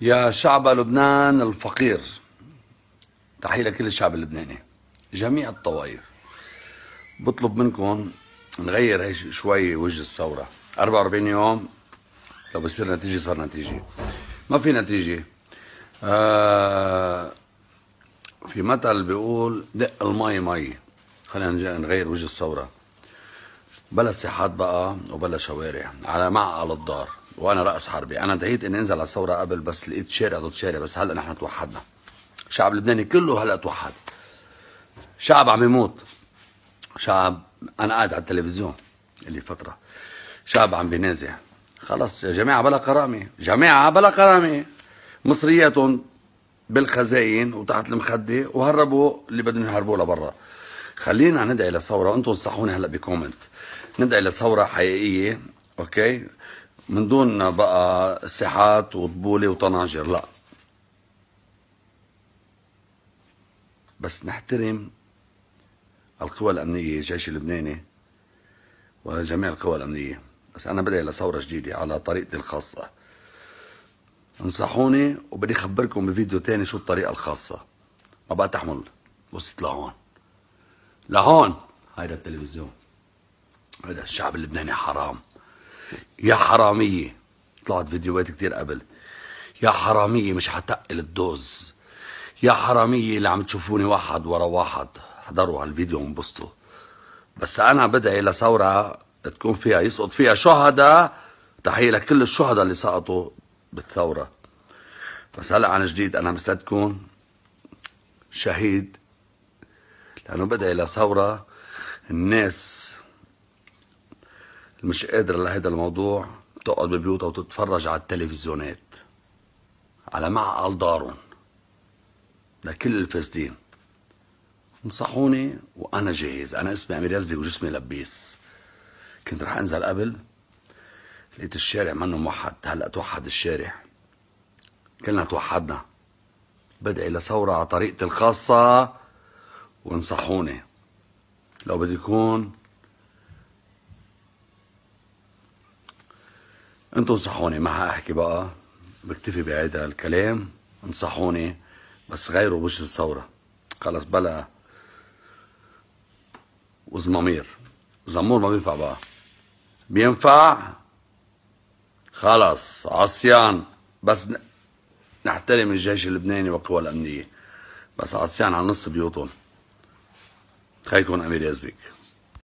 يا شعب لبنان الفقير تحية لكل الشعب اللبناني جميع الطوائف بطلب منكم نغير هي شوي وجه الثورة 44 يوم لو بصير نتيجة صار نتيجة ما في نتيجة آه في مثل بيقول دق المي مي خلينا نغير وجه الثورة بلا ساحات بقى وبلا شوارع على معقل الدار وانا راس حربي انا انتهيت اني انزل على الثوره قبل بس لقيت شارع ضد شارع بس هلا نحن توحدنا الشعب اللبناني كله هلا توحد شعب عم يموت شعب انا قاعد على التلفزيون اللي فتره شعب عم بينازع خلص يا جماعه بلا كرامه جماعه بلا كرامه مصرياتهم بالخزاين وتحت المخده وهربوا اللي بدهم يهربوا لبرا خلينا ندعي لثوره انتم انصحوني هلا بكومنت ندعي لثوره حقيقيه اوكي من دون بقى ساحات وطبولة وطناجر لا بس نحترم القوى الأمنية الجيش اللبناني وجميع القوى الأمنية بس أنا بدعي لثورة جديدة على طريقتي الخاصة انصحوني وبدي أخبركم بفيديو تاني شو الطريقة الخاصة ما بقى تحمل وصلت لهون لهون هيدا التلفزيون هيدا الشعب اللبناني حرام يا حرامية طلعت فيديوهات كتير قبل يا حرامية مش حتقل الدوز يا حرامية اللي عم تشوفوني واحد ورا واحد حضروا على الفيديو وانبسطوا بس أنا بدعي لثورة تكون فيها يسقط فيها شهداء تحية لكل الشهداء اللي سقطوا بالثورة بس هلا عن جديد أنا مستعدكم شهيد لأنه بدعي لثورة الناس مش قادرة لهذا الموضوع تقعد ببيوتها وتتفرج على التلفزيونات على معقل دارهم لكل الفاسدين انصحوني وانا جاهز انا اسمي امير يزبي وجسمي لبيس كنت رح انزل قبل لقيت الشارع منه موحد هلا توحد الشارع كلنا توحدنا بدعي لثورة على طريقتي الخاصة وانصحوني لو بدي يكون انتوا انصحوني ما احكي بقى بكتفي بهذا الكلام انصحوني بس غيروا وجه الثوره خلص بلا وزمامير زمور ما بينفع بقى بينفع خلص عصيان بس نحترم الجيش اللبناني والقوى الامنيه بس عصيان على نص بيوتهم خليكم امير يزبك